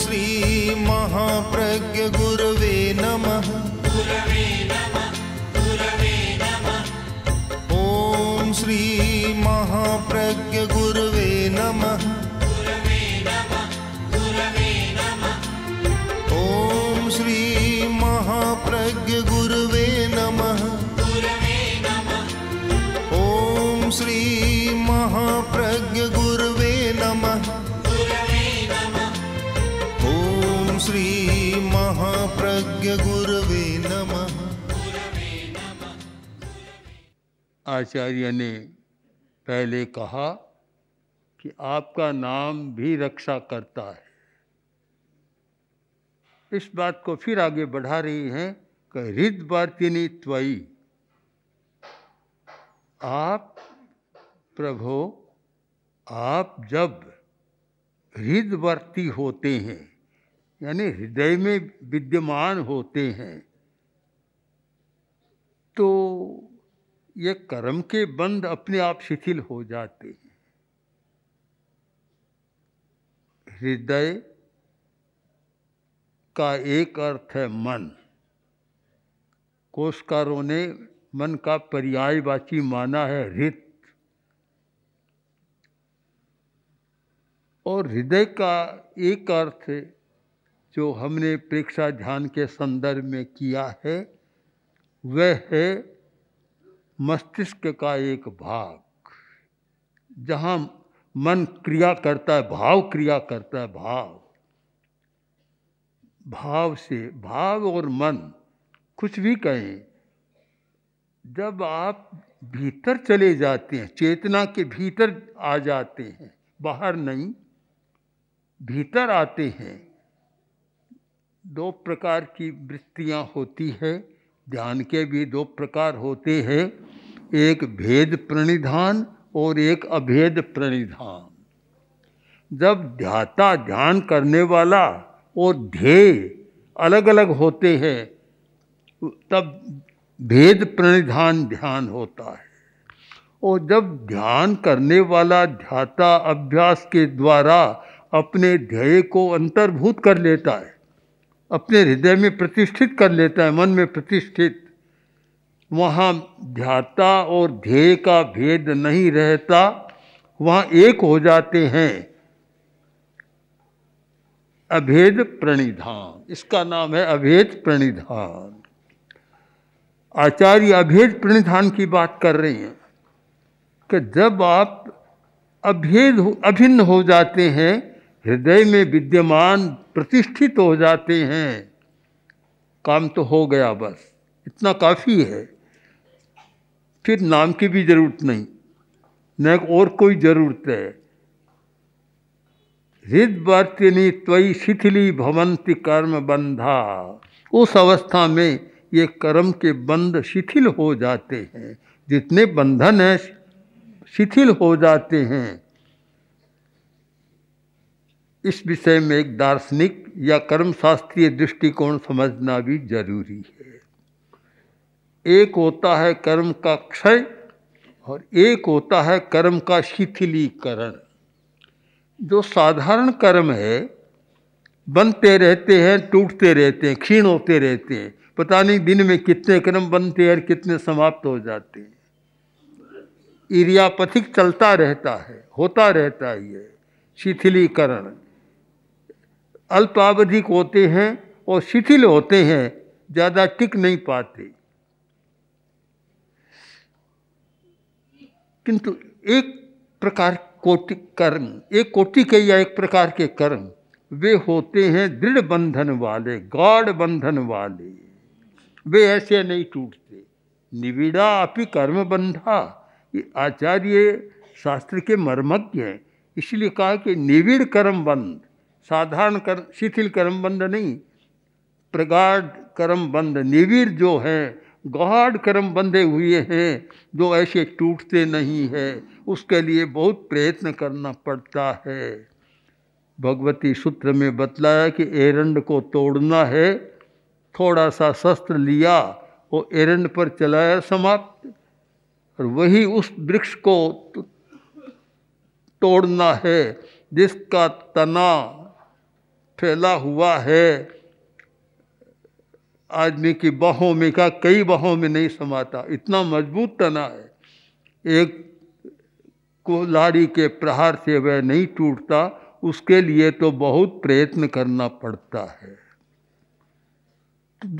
श्री महाप्रज्ञ गुरु आचार्य ने पहले कहा कि आपका नाम भी रक्षा करता है इस बात को फिर आगे बढ़ा रही हैं कि हृद भारतीनी त्वयी आप प्रभो आप जब हृदवर्ती होते हैं यानी हृदय में विद्यमान होते हैं तो ये कर्म के बंध अपने आप शिथिल हो जाते हैं हृदय का एक अर्थ है मन कोशकारों ने मन का पर्यायवाची माना है हृत और हृदय का एक अर्थ जो हमने प्रेक्षा ध्यान के संदर्भ में किया है वह है मस्तिष्क का एक भाग जहाँ मन क्रिया करता है भाव क्रिया करता है भाव भाव से भाव और मन कुछ भी कहें जब आप भीतर चले जाते हैं चेतना के भीतर आ जाते हैं बाहर नहीं भीतर आते हैं दो प्रकार की वृत्तियाँ होती है ध्यान के भी दो प्रकार होते हैं एक भेद प्रणिधान और एक अभेद प्रणिधान जब ध्याता ध्यान करने वाला और ध्येय अलग अलग होते हैं तब भेद प्रणिधान ध्यान होता है और जब ध्यान करने वाला ध्याता अभ्यास के द्वारा अपने ध्येय को अंतर्भूत कर लेता है अपने हृदय में प्रतिष्ठित कर लेता है मन में प्रतिष्ठित वहाँ ध्याता और ध्येय का भेद नहीं रहता वहाँ एक हो जाते हैं अभेद प्रणिधान इसका नाम है अभेद प्रणिधान आचार्य अभेद प्रणिधान की बात कर रहे हैं कि जब आप अभेद अभिन्न हो जाते हैं हृदय में विद्यमान प्रतिष्ठित हो जाते हैं काम तो हो गया बस इतना काफ़ी है फिर नाम की भी जरूरत नहीं न और कोई जरूरत है हृद वर्तनी त्वी शिथिली भवंती कर्म बंधा उस अवस्था में ये कर्म के बंध शिथिल हो जाते हैं जितने बंधन हैं शिथिल हो जाते हैं इस विषय में एक दार्शनिक या कर्मशास्त्रीय दृष्टिकोण समझना भी जरूरी है एक होता है कर्म का क्षय और एक होता है कर्म का शिथिलीकरण जो साधारण कर्म है बनते रहते हैं टूटते रहते हैं क्षीण होते रहते हैं पता नहीं दिन में कितने कर्म बनते हैं और कितने समाप्त हो जाते हैं इरियापथिक चलता रहता है होता रहता ही है शिथिलीकरण अल्पावधिक होते हैं और शिथिल होते हैं ज़्यादा टिक नहीं पाते किंतु एक प्रकार कोटि कर्म एक कोटि के या एक प्रकार के कर्म वे होते हैं दृढ़ बंधन वाले गाढ़ बंधन वाले वे ऐसे नहीं टूटते निविड़ा अपि कर्म बंधा ये आचार्य शास्त्र के मर्मज्ञ हैं इसलिए कहा कि निविड़ कर्म बंध साधारण कर्म शिथिल कर्म बंध नहीं प्रगाढ़ कर्म बंध निविड़ जो है गॉड कर्म बंधे हुए हैं जो ऐसे टूटते नहीं है उसके लिए बहुत प्रयत्न करना पड़ता है भगवती सूत्र में बतलाया कि एरंड को तोड़ना है थोड़ा सा शस्त्र लिया वो एरंड पर चलाया समाप्त और वही उस वृक्ष को तो तोड़ना है जिसका तना फैला हुआ है आदमी की बाहों में का कई बाहों में नहीं समाता इतना मजबूत तना है एक को लाड़ी के प्रहार से वह नहीं टूटता उसके लिए तो बहुत प्रयत्न करना पड़ता है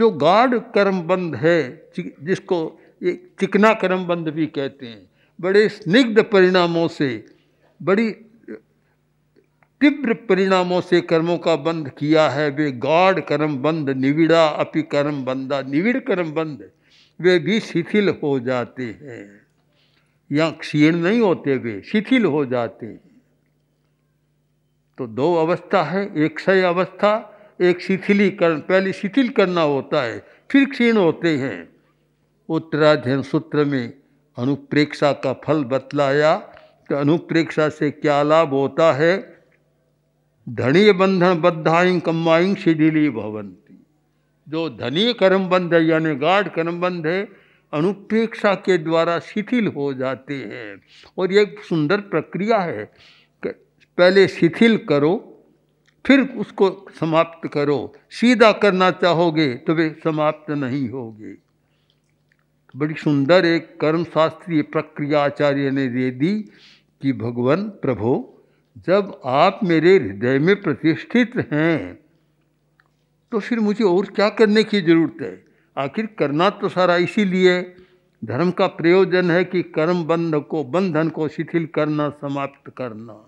जो गाढ़ कर्मबंध है जिसको एक चिकना कर्मबंध भी कहते हैं बड़े स्निग्ध परिणामों से बड़ी तीव्र परिणामों से कर्मों का बंध किया है वे गाढ़ कर्म बंध निविड़ा अपि कर्म बंधा निविड़ कर्म बंध वे भी शिथिल हो जाते हैं या क्षीण नहीं होते वे शिथिल हो जाते हैं तो दो अवस्था है एक क्षय अवस्था एक शिथिलीकरण पहले शिथिल करना होता है फिर क्षीण होते हैं उत्तराध्ययन सूत्र में अनुप्रेक्षा का फल बतलाया तो अनुप्रेक्षा से क्या लाभ होता है धनी बंधन बद्धाई कम्माई शिडिली भवंती जो धनी कर्म बंध है यानी गाढ़ कर्म बंध है अनुपेक्षा के द्वारा शिथिल हो जाते हैं और ये एक सुंदर प्रक्रिया है पहले शिथिल करो फिर उसको समाप्त करो सीधा करना चाहोगे तो वे समाप्त नहीं होगे बड़ी सुंदर एक कर्मशास्त्रीय प्रक्रिया आचार्य ने दे दी कि भगवान प्रभो जब आप मेरे हृदय में प्रतिष्ठित हैं तो फिर मुझे और क्या करने की ज़रूरत है आखिर करना तो सारा इसीलिए धर्म का प्रयोजन है कि कर्म बंध को बंधन को शिथिल करना समाप्त करना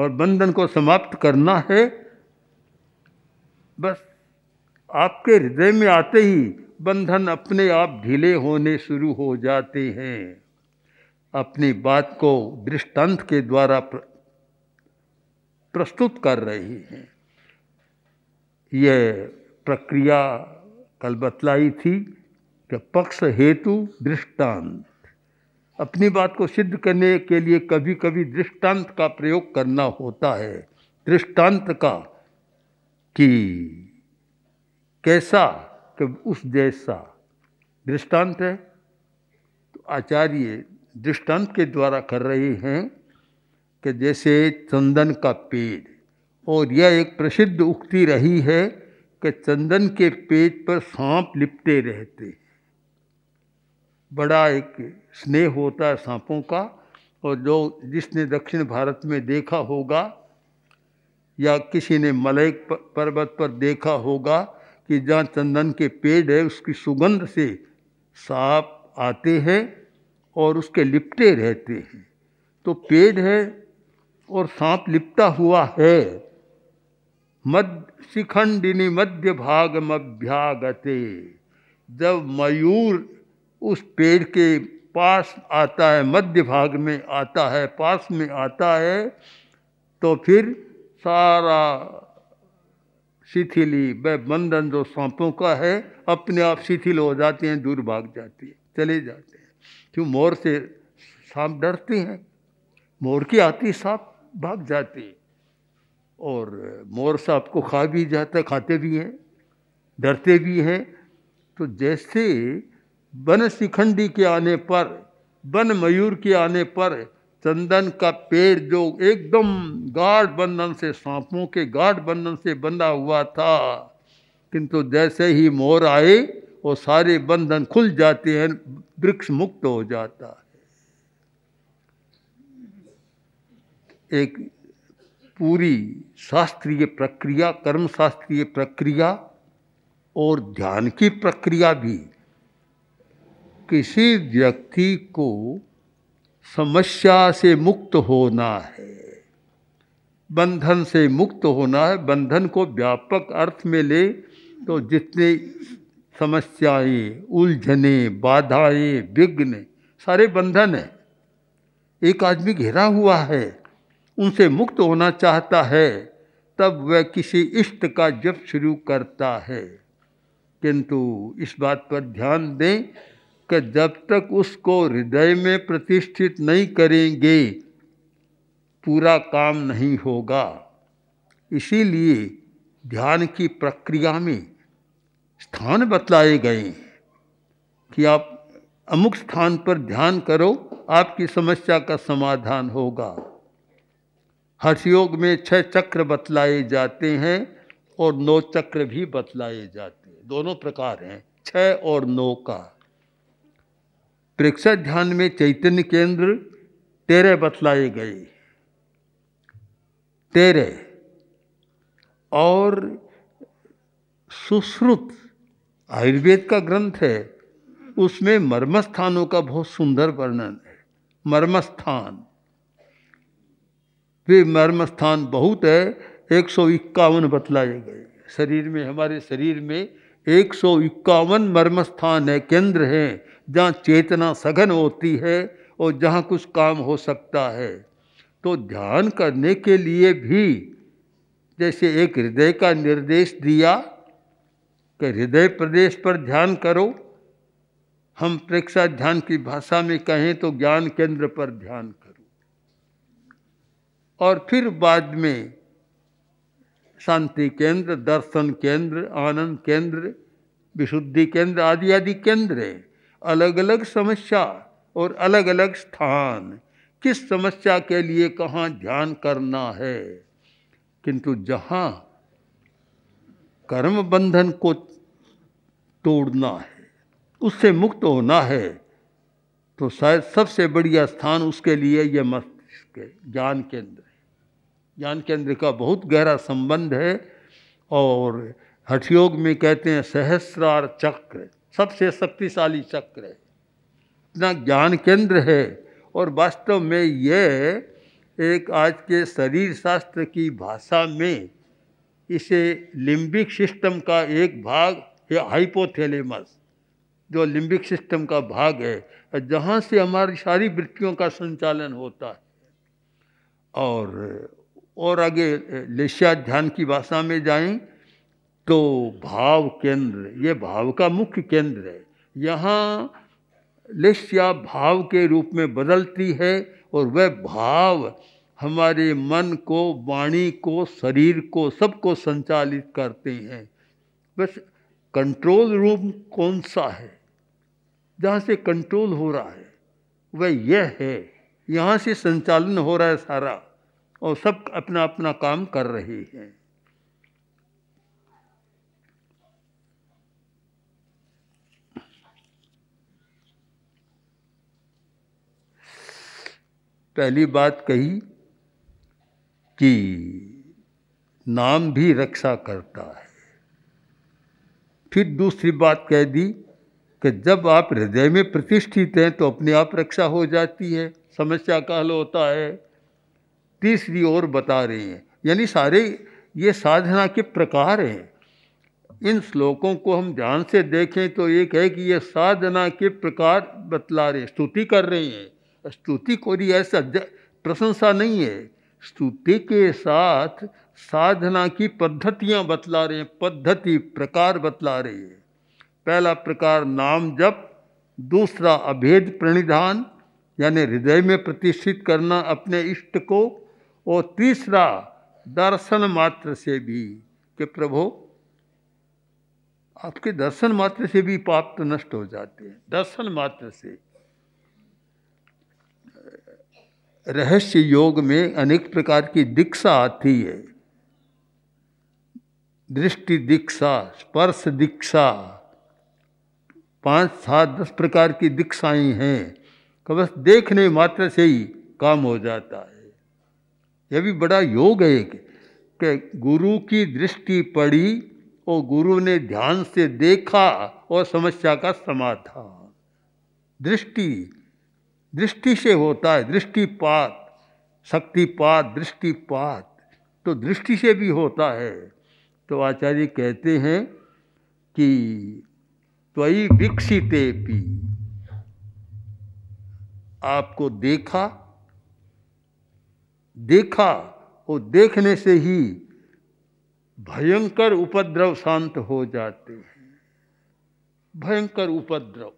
और बंधन को समाप्त करना है बस आपके हृदय में आते ही बंधन अपने आप ढीले होने शुरू हो जाते हैं अपनी बात को दृष्टांत के द्वारा प्रस्तुत कर रही हैं यह प्रक्रिया कल बतलाई थी कि पक्ष हेतु दृष्टांत अपनी बात को सिद्ध करने के लिए कभी कभी दृष्टांत का प्रयोग करना होता है दृष्टांत का कि कैसा कि उस जैसा दृष्टांत है तो आचार्य दृष्टांत के द्वारा कर रहे हैं कि जैसे चंदन का पेड़ और यह एक प्रसिद्ध उक्ति रही है कि चंदन के पेड़ पर सांप लिपटे रहते बड़ा एक स्नेह होता है सांपों का और जो जिसने दक्षिण भारत में देखा होगा या किसी ने मलय पर्वत पर देखा होगा कि जहाँ चंदन के पेड़ है उसकी सुगंध से सांप आते हैं और उसके लिपटे रहते हैं तो पेड़ है और सांप लिपटा हुआ है मध्य शिखंडिनी मध्य भाग मभ्यागते जब मयूर उस पेड़ के पास आता है मध्य भाग में आता है पास में आता है तो फिर सारा शिथिली वह बंधन जो सांपों का है अपने आप शिथिल हो जाते हैं दूर भाग जाते हैं चले जाते हैं क्यों मोर से सांप डरती हैं मोर की आती सांप भाग जाती और मोर सांप को खा भी जाता खाते भी हैं डरते भी हैं तो जैसे वन शिखंडी के आने पर वन मयूर के आने पर चंदन का पेड़ जो एकदम गाढ़ बंधन से सांपों के गाढ़ बंधन से बंधा हुआ था किंतु जैसे ही मोर आए वो सारे बंधन खुल जाते हैं वृक्ष मुक्त हो जाता है एक पूरी शास्त्रीय प्रक्रिया कर्म शास्त्रीय प्रक्रिया और ध्यान की प्रक्रिया भी किसी व्यक्ति को समस्या से मुक्त होना है बंधन से मुक्त होना है बंधन को व्यापक अर्थ में ले तो जितने समस्याएं उलझने बाधाएं विघ्न सारे बंधन है एक आदमी घिरा हुआ है उनसे मुक्त होना चाहता है तब वह किसी इष्ट का जप शुरू करता है किंतु इस बात पर ध्यान दें कि जब तक उसको हृदय में प्रतिष्ठित नहीं करेंगे पूरा काम नहीं होगा इसीलिए ध्यान की प्रक्रिया में स्थान बतलाए गए कि आप अमुक स्थान पर ध्यान करो आपकी समस्या का समाधान होगा हर्षयोग में छह चक्र बतलाए जाते हैं और नौ चक्र भी बतलाए जाते हैं दोनों प्रकार हैं छह और नौ का प्रेक्षा ध्यान में चैतन्य केंद्र तेरह बतलाए गए तेरह और सुश्रुत आयुर्वेद का ग्रंथ है उसमें मर्मस्थानों का बहुत सुंदर वर्णन है मर्मस्थान वे मर्मस्थान बहुत है एक सौ इक्यावन बतलाए गए शरीर में हमारे शरीर में एक सौ इक्यावन मर्मस्थान है केंद्र हैं जहाँ चेतना सघन होती है और जहाँ कुछ काम हो सकता है तो ध्यान करने के लिए भी जैसे एक हृदय का निर्देश दिया कि हृदय प्रदेश पर ध्यान करो हम प्रेक्षा ध्यान की भाषा में कहें तो ज्ञान केंद्र पर ध्यान करो और फिर बाद में शांति केंद्र दर्शन केंद्र आनंद केंद्र विशुद्धि केंद्र आदि आदि केंद्र हैं अलग अलग समस्या और अलग अलग स्थान किस समस्या के लिए कहाँ ध्यान करना है किंतु जहाँ कर्म बंधन को तोड़ना है उससे मुक्त होना है तो शायद सबसे बढ़िया स्थान उसके लिए यह मस्तिष्क है ज्ञान केंद्र ज्ञान केंद्र का बहुत गहरा संबंध है और हठयोग में कहते हैं सहस्रार चक्र सबसे शक्तिशाली चक्र है इतना ज्ञान केंद्र है और वास्तव में यह एक आज के शरीर शास्त्र की भाषा में इसे लिम्बिक सिस्टम का एक भाग है हाइपोथैलेमस जो लिम्बिक सिस्टम का भाग है जहाँ से हमारी सारी वृत्तियों का संचालन होता है और और आगे लेशिया ध्यान की भाषा में जाएं तो भाव केंद्र ये भाव का मुख्य केंद्र है यहाँ लेशिया भाव के रूप में बदलती है और वह भाव हमारे मन को वाणी को शरीर को सबको संचालित करते हैं बस कंट्रोल रूम कौन सा है जहाँ से कंट्रोल हो रहा है वह यह है यहाँ से संचालन हो रहा है सारा और सब अपना अपना काम कर रहे हैं पहली बात कही कि नाम भी रक्षा करता है फिर दूसरी बात कह दी कि जब आप हृदय में प्रतिष्ठित हैं तो अपने आप रक्षा हो जाती है समस्या का हल होता है तीसरी ओर बता रहे हैं यानी सारे ये साधना के प्रकार हैं इन श्लोकों को हम ध्यान से देखें तो एक है कि ये साधना के प्रकार बतला रहे स्तुति कर रहे हैं स्तुति को ऐसा प्रशंसा नहीं है स्तुति के साथ साधना की पद्धतियां बतला रहे हैं पद्धति प्रकार बतला रही है पहला प्रकार नाम जप दूसरा अभेद प्रणिधान यानी हृदय में प्रतिष्ठित करना अपने इष्ट को और तीसरा दर्शन मात्र से भी कि प्रभु आपके दर्शन मात्र से भी पाप तो नष्ट हो जाते हैं दर्शन मात्र से रहस्य योग में अनेक प्रकार की दीक्षा आती है दृष्टि दीक्षा स्पर्श दीक्षा पांच सात दस प्रकार की दीक्षाएं हैं कि बस देखने मात्र से ही काम हो जाता है यह भी बड़ा योग है कि गुरु की दृष्टि पड़ी और गुरु ने ध्यान से देखा और समस्या का समाधान दृष्टि दृष्टि से होता है दृष्टिपात शक्तिपात दृष्टिपात तो दृष्टि से भी होता है तो आचार्य कहते हैं कि त्वी विकसिते भी आपको देखा देखा और देखने से ही भयंकर उपद्रव शांत हो जाते हैं भयंकर उपद्रव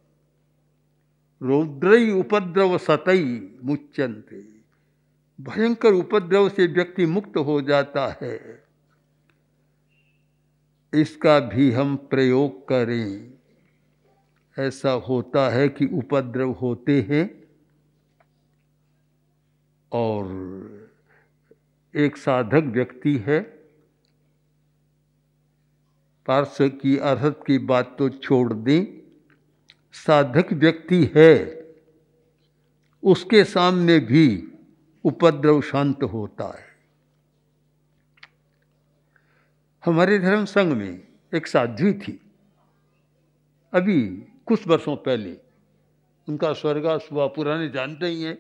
रौद्रई उपद्रव सतई मुच्चनते भयंकर उपद्रव से व्यक्ति मुक्त हो जाता है इसका भी हम प्रयोग करें ऐसा होता है कि उपद्रव होते हैं और एक साधक व्यक्ति है पार्श्व की अर्थ की बात तो छोड़ दें साधक व्यक्ति है उसके सामने भी उपद्रव शांत होता है हमारे धर्म संघ में एक साध्वी थी अभी कुछ वर्षों पहले उनका स्वर्गास हुआ पुराने जानते ही हैं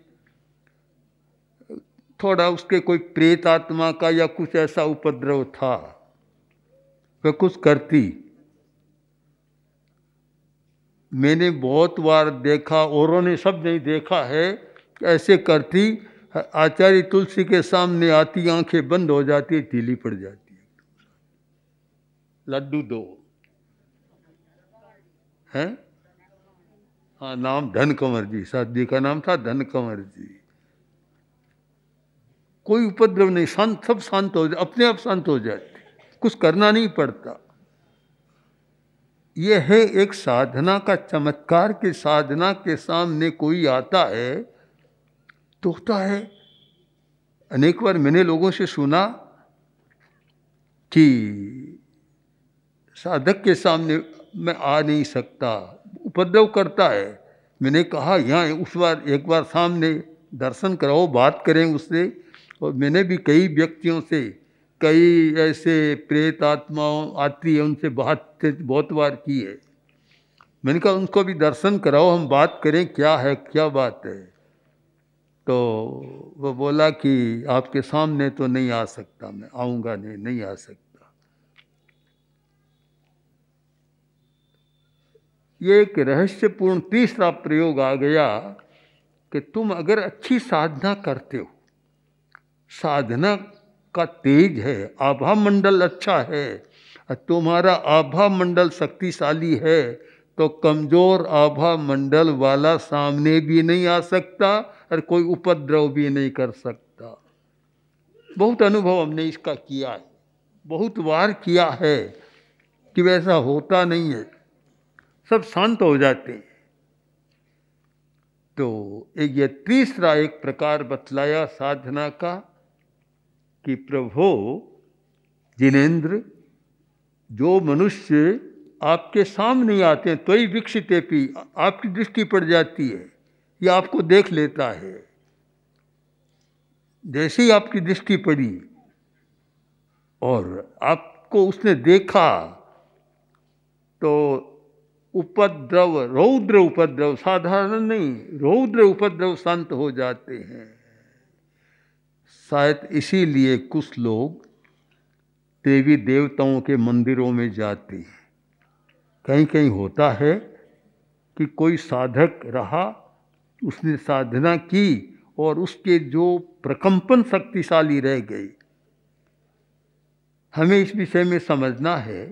थोड़ा उसके कोई प्रेत आत्मा का या कुछ ऐसा उपद्रव था वह कुछ करती मैंने बहुत बार देखा औरों ने सब नहीं देखा है ऐसे करती आचार्य तुलसी के सामने आती आंखें बंद हो जाती ढीली पड़ जाती है लड्डू दो हैं हाँ नाम धन कंवर जी शादी का नाम था धन कंवर जी कोई उपद्रव नहीं शांत सब शांत हो जाए अपने आप शांत हो जाते कुछ करना नहीं पड़ता यह है एक साधना का चमत्कार कि साधना के सामने कोई आता है तो होता है अनेक बार मैंने लोगों से सुना कि साधक के सामने मैं आ नहीं सकता उपद्रव करता है मैंने कहा यहाँ उस बार एक बार सामने दर्शन कराओ बात करें उससे और मैंने भी कई व्यक्तियों से कई ऐसे प्रेत आत्माओं आती है उनसे बात बहुत बार की है मैंने कहा उनको भी दर्शन कराओ हम बात करें क्या है क्या बात है तो वो बोला कि आपके सामने तो नहीं आ सकता मैं आऊँगा नहीं नहीं आ सकता ये एक रहस्यपूर्ण तीसरा प्रयोग आ गया कि तुम अगर अच्छी साधना करते हो साधना का तेज है आभा मंडल अच्छा है तुम्हारा आभा मंडल शक्तिशाली है तो कमज़ोर आभा मंडल वाला सामने भी नहीं आ सकता और कोई उपद्रव भी नहीं कर सकता बहुत अनुभव हमने इसका किया है बहुत बार किया है कि वैसा होता नहीं है सब शांत हो जाते हैं तो एक ये तीसरा एक प्रकार बतलाया साधना का कि प्रभो जिनेन्द्र जो मनुष्य आपके सामने आते हैं तो ही विकसित पी आपकी दृष्टि पड़ जाती है या आपको देख लेता है जैसे ही आपकी दृष्टि पड़ी और आपको उसने देखा तो उपद्रव रौद्र उपद्रव साधारण नहीं रौद्र उपद्रव शांत हो जाते हैं शायद इसीलिए कुछ लोग देवी देवताओं के मंदिरों में जाते हैं कहीं कहीं होता है कि कोई साधक रहा उसने साधना की और उसके जो प्रकंपन शक्तिशाली रह गई हमें इस विषय में समझना है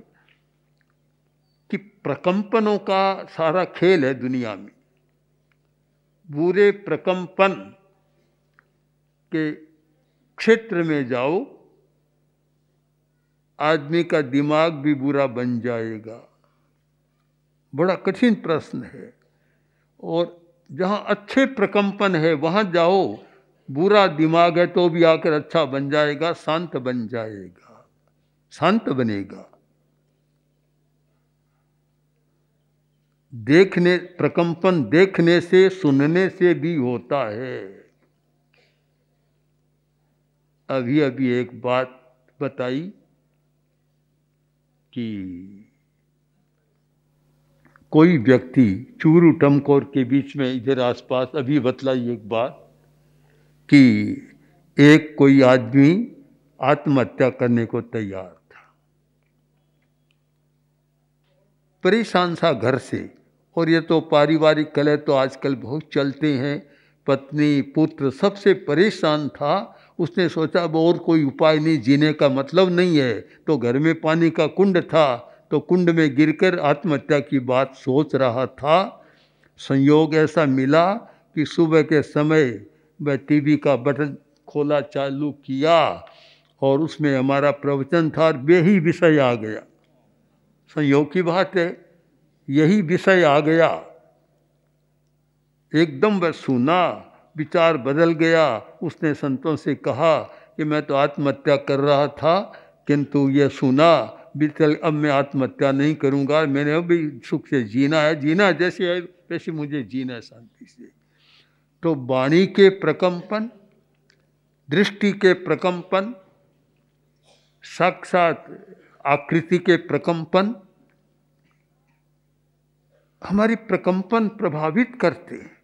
कि प्रकंपनों का सारा खेल है दुनिया में बुरे प्रकंपन के क्षेत्र में जाओ आदमी का दिमाग भी बुरा बन जाएगा बड़ा कठिन प्रश्न है और जहाँ अच्छे प्रकम्पन है वहाँ जाओ बुरा दिमाग है तो भी आकर अच्छा बन जाएगा शांत बन जाएगा शांत बनेगा देखने प्रकम्पन देखने से सुनने से भी होता है अभी अभी एक बात बताई कि कोई व्यक्ति चूरू टमकोर के बीच में इधर आसपास अभी बतलाई एक बात कि एक कोई आदमी आत्महत्या करने को तैयार था परेशान सा घर से और ये तो पारिवारिक कलह तो आजकल बहुत चलते हैं पत्नी पुत्र सबसे परेशान था उसने सोचा अब और कोई उपाय नहीं जीने का मतलब नहीं है तो घर में पानी का कुंड था तो कुंड में गिरकर आत्महत्या की बात सोच रहा था संयोग ऐसा मिला कि सुबह के समय वह टीवी का बटन खोला चालू किया और उसमें हमारा प्रवचन था और यही विषय आ गया संयोग की बात है यही विषय आ गया एकदम वह सुना विचार बदल गया उसने संतों से कहा कि मैं तो आत्महत्या कर रहा था किंतु यह सुना भी चल अब मैं आत्महत्या नहीं करूँगा मैंने अभी सुख से जीना है जीना जैसे है वैसे मुझे जीना है शांति से तो वाणी के प्रकम्पन दृष्टि के प्रकम्पन साक्षात आकृति के प्रकम्पन हमारी प्रकम्पन प्रभावित करते हैं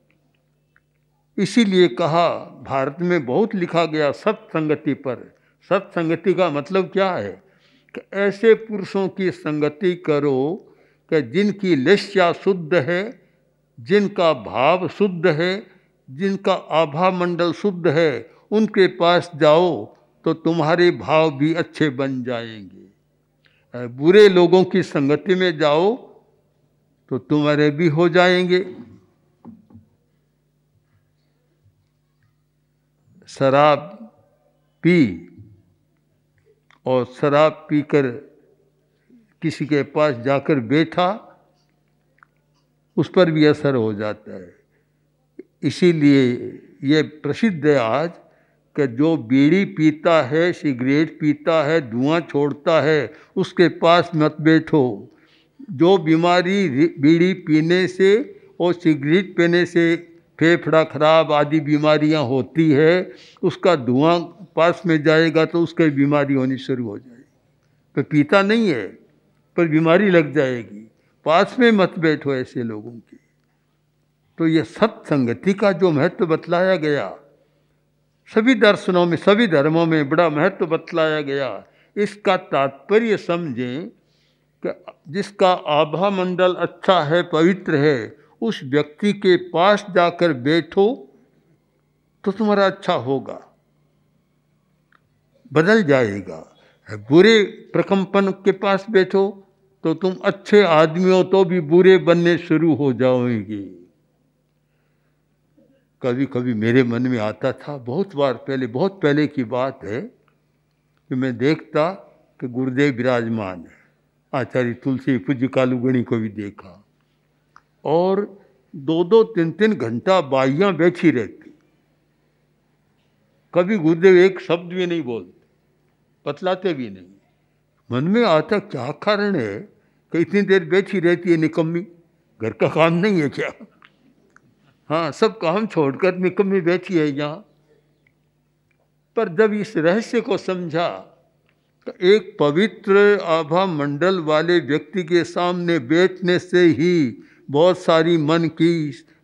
इसीलिए कहा भारत में बहुत लिखा गया सत्संगति पर सत्संगति का मतलब क्या है कि ऐसे पुरुषों की संगति करो कि जिनकी लश्या शुद्ध है जिनका भाव शुद्ध है जिनका आभा मंडल शुद्ध है उनके पास जाओ तो तुम्हारे भाव भी अच्छे बन जाएंगे बुरे लोगों की संगति में जाओ तो तुम्हारे भी हो जाएंगे शराब पी और शराब पीकर किसी के पास जाकर बैठा उस पर भी असर हो जाता है इसीलिए ये प्रसिद्ध है आज कि जो बीड़ी पीता है सिगरेट पीता है धुआं छोड़ता है उसके पास मत बैठो जो बीमारी बीड़ी पीने से और सिगरेट पीने से फेफड़ा खराब आदि बीमारियां होती है उसका धुआं पास में जाएगा तो उसकी बीमारी होनी शुरू हो जाएगी तो पीता नहीं है पर बीमारी लग जाएगी पास में मत बैठो ऐसे लोगों की तो यह सत्संगति का जो महत्व बतलाया गया सभी दर्शनों में सभी धर्मों में बड़ा महत्व बतलाया गया इसका तात्पर्य समझें कि जिसका आभा मंडल अच्छा है पवित्र है उस व्यक्ति के पास जाकर बैठो तो तुम्हारा अच्छा होगा बदल जाएगा बुरे प्रकम्पन के पास बैठो तो तुम अच्छे आदमियों तो भी बुरे बनने शुरू हो जाओगे कभी कभी मेरे मन में आता था बहुत बार पहले बहुत पहले की बात है कि मैं देखता कि गुरुदेव विराजमान है आचार्य तुलसी पूज्य कालुगणी को भी देखा और दो दो तीन तीन घंटा बाइयाँ बैठी रहती कभी गुरुदेव एक शब्द भी नहीं बोलते बतलाते भी नहीं मन में आता क्या कारण है कि इतनी देर बैठी रहती है निकम्मी घर का काम नहीं है क्या हाँ सब काम छोड़कर निकम्मी बैठी है यहाँ पर जब इस रहस्य को समझा तो एक पवित्र आभा मंडल वाले व्यक्ति के सामने बैठने से ही बहुत सारी मन की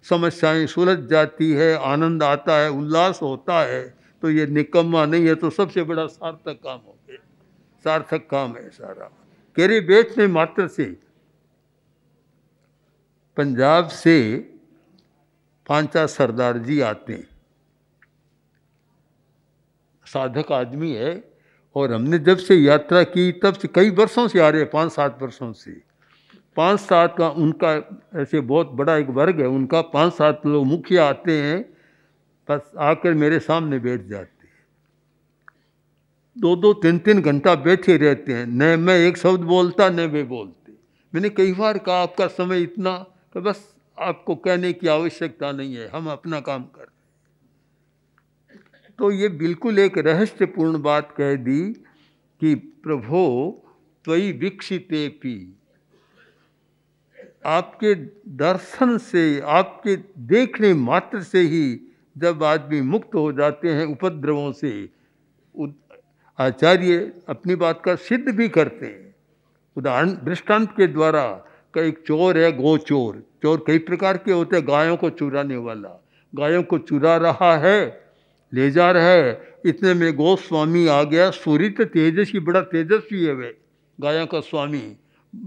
समस्याएं सुलझ जाती है आनंद आता है उल्लास होता है तो ये निकम्मा नहीं है तो सबसे बड़ा सार्थक काम हो गया सार्थक काम है सारा केरी बेचने मात्र से पंजाब से पांचा सरदार जी आते हैं साधक आदमी है और हमने जब से यात्रा की तब से कई वर्षों से आ रहे हैं पाँच सात वर्षों से पाँच सात का उनका ऐसे बहुत बड़ा एक वर्ग है उनका पाँच सात लोग मुखिया आते हैं बस आकर मेरे सामने बैठ जाते हैं दो दो तीन तीन घंटा बैठे रहते हैं न मैं एक शब्द बोलता न वे बोलते मैंने कई बार कहा आपका समय इतना कि बस आपको कहने की आवश्यकता नहीं है हम अपना काम कर तो ये बिल्कुल एक रहस्यपूर्ण बात कह दी कि प्रभो त्वी विकसित पी आपके दर्शन से आपके देखने मात्र से ही जब आदमी मुक्त हो जाते हैं उपद्रवों से आचार्य अपनी बात का सिद्ध भी करते हैं उदाहरण दृष्टांत के द्वारा का एक चोर है गो चोर चोर कई प्रकार के होते हैं गायों को चुराने वाला गायों को चुरा रहा है ले जा रहा है इतने में गोस्वामी आ गया सूर्य तो तेजस्वी बड़ा तेजस्वी है वह गायों का स्वामी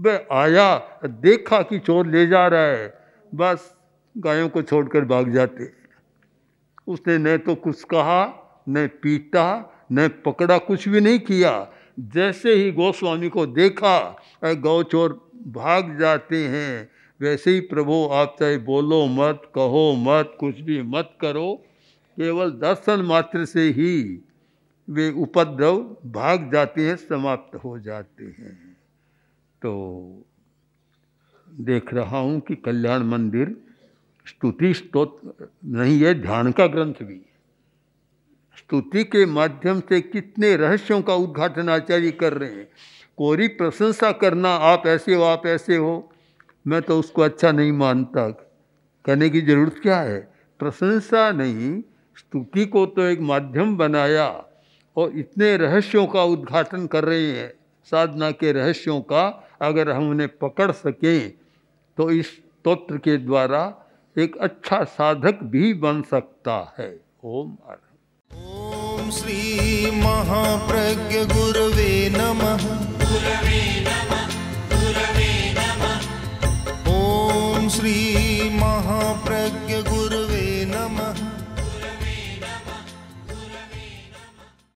वह आया देखा कि चोर ले जा रहा है बस गायों को छोड़कर भाग जाते उसने न तो कुछ कहा न पीटा न पकड़ा कुछ भी नहीं किया जैसे ही गोस्वामी को देखा गौ चोर भाग जाते हैं वैसे ही प्रभु आप चाहे बोलो मत कहो मत कुछ भी मत करो केवल दर्शन मात्र से ही वे उपद्रव भाग जाते हैं समाप्त हो जाते हैं तो देख रहा हूँ कि कल्याण मंदिर स्तुति स्तोत्र नहीं है ध्यान का ग्रंथ भी है स्तुति के माध्यम से कितने रहस्यों का उद्घाटन आचार्य कर रहे हैं कोरी प्रशंसा करना आप ऐसे हो आप ऐसे हो मैं तो उसको अच्छा नहीं मानता कहने की ज़रूरत क्या है प्रशंसा नहीं स्तुति को तो एक माध्यम बनाया और इतने रहस्यों का उद्घाटन कर रहे हैं साधना के रहस्यों का अगर हम उन्हें पकड़ सकें तो इस स्त्रोत्र के द्वारा एक अच्छा साधक भी बन सकता है ओम ओम श्री महाप्रज्ञ गुरुवे नमः गुरुवे नमः गुरुवे नमः ओम श्री महाप्रज्ञ गुरु